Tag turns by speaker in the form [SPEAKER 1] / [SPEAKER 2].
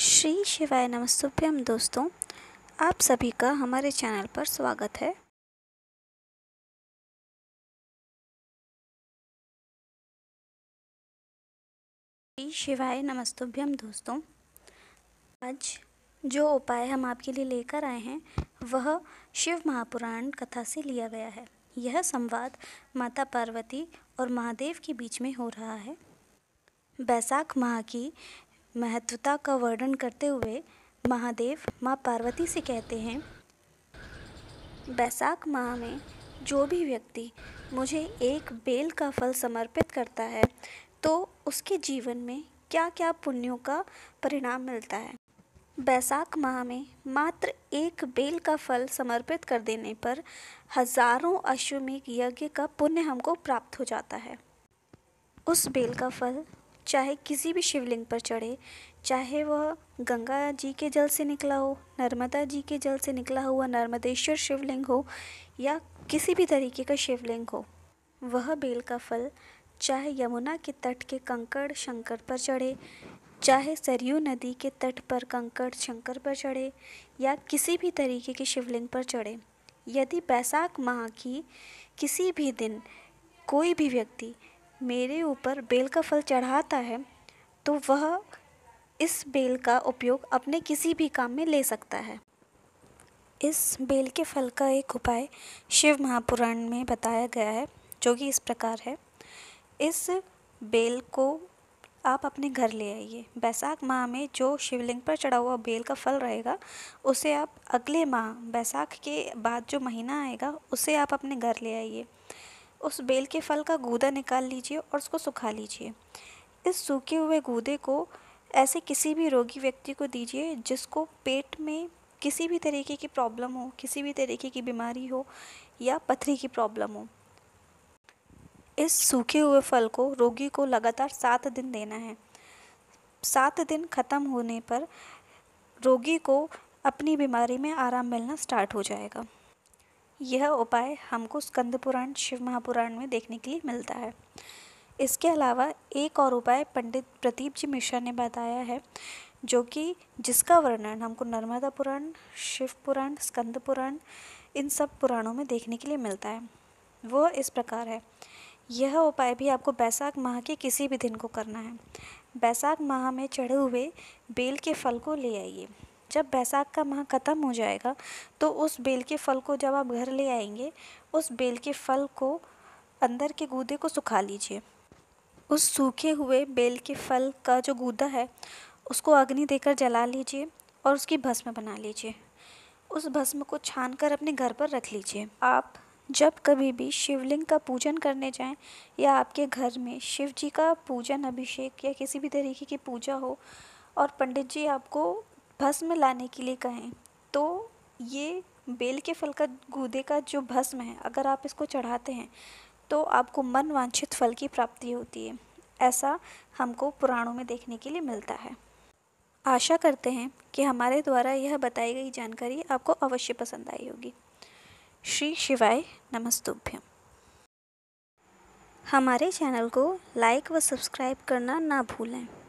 [SPEAKER 1] श्री शिवाय नमस्तुभ्यम दोस्तों आप सभी का हमारे चैनल पर स्वागत है श्री शिवाय नमस्तुभ्यम दोस्तों आज जो उपाय हम आपके लिए लेकर आए हैं वह शिव महापुराण कथा से लिया गया है यह संवाद माता पार्वती और महादेव के बीच में हो रहा है बैसाख माह की महत्वता का वर्णन करते हुए महादेव माँ पार्वती से कहते हैं बैसाख माह में जो भी व्यक्ति मुझे एक बेल का फल समर्पित करता है तो उसके जीवन में क्या क्या पुण्यों का परिणाम मिलता है बैसाख माह में मात्र एक बेल का फल समर्पित कर देने पर हजारों अश्वमेघ यज्ञ का पुण्य हमको प्राप्त हो जाता है उस बेल का फल चाहे किसी भी शिवलिंग पर चढ़े चाहे वह गंगा जी के जल से निकला हो नर्मदा जी के जल से निकला हुआ नर्मदेश्वर शिवलिंग हो या किसी भी तरीके का शिवलिंग हो वह बेल का फल चाहे यमुना के तट के कंकड़ शंकर पर चढ़े चाहे सरयू नदी के तट पर कंकड़ शंकर पर चढ़े या किसी भी तरीके के शिवलिंग पर चढ़े यदि बैसाख माह की किसी भी दिन कोई भी व्यक्ति मेरे ऊपर बेल का फल चढ़ाता है तो वह इस बेल का उपयोग अपने किसी भी काम में ले सकता है इस बेल के फल का एक उपाय शिव महापुराण में बताया गया है जो कि इस प्रकार है इस बेल को आप अपने घर ले आइए बैसाख माह में जो शिवलिंग पर चढ़ा हुआ बेल का फल रहेगा उसे आप अगले माह बैसाख के बाद जो महीना आएगा उसे आप अपने घर ले आइए उस बेल के फल का गूदा निकाल लीजिए और उसको सुखा लीजिए इस सूखे हुए गूदे को ऐसे किसी भी रोगी व्यक्ति को दीजिए जिसको पेट में किसी भी तरीके की प्रॉब्लम हो किसी भी तरीके की बीमारी हो या पथरी की प्रॉब्लम हो इस सूखे हुए फल को रोगी को लगातार सात दिन देना है सात दिन ख़त्म होने पर रोगी को अपनी बीमारी में आराम मिलना स्टार्ट हो जाएगा यह उपाय हमको स्कंद पुराण शिव महापुराण में देखने के लिए मिलता है इसके अलावा एक और उपाय पंडित प्रदीप जी मिश्रा ने बताया है जो कि जिसका वर्णन हमको नर्मदा पुराण शिव पुराण स्कंद पुराण इन सब पुराणों में देखने के लिए मिलता है वो इस प्रकार है यह उपाय भी आपको बैसाख माह के किसी भी दिन को करना है बैसाख माह में चढ़े हुए बेल के फल को ले आइए जब बैसाख का माह ख़त्म हो जाएगा तो उस बेल के फल को जब आप घर ले आएंगे उस बेल के फल को अंदर के गूदे को सुखा लीजिए उस सूखे हुए बेल के फल का जो गूदा है उसको अग्नि देकर जला लीजिए और उसकी भस्म बना लीजिए उस भस्म को छान कर अपने घर पर रख लीजिए आप जब कभी भी शिवलिंग का पूजन करने जाएं या आपके घर में शिव जी का पूजन अभिषेक या किसी भी तरीके की पूजा हो और पंडित जी आपको भस्म लाने के लिए कहें तो ये बेल के फल का गूदे का जो भस्म है अगर आप इसको चढ़ाते हैं तो आपको मन वांछित फल की प्राप्ति होती है ऐसा हमको पुराणों में देखने के लिए मिलता है आशा करते हैं कि हमारे द्वारा यह बताई गई जानकारी आपको अवश्य पसंद आई होगी श्री शिवाय नमस्तुभ्यम हमारे चैनल को लाइक व सब्सक्राइब करना ना भूलें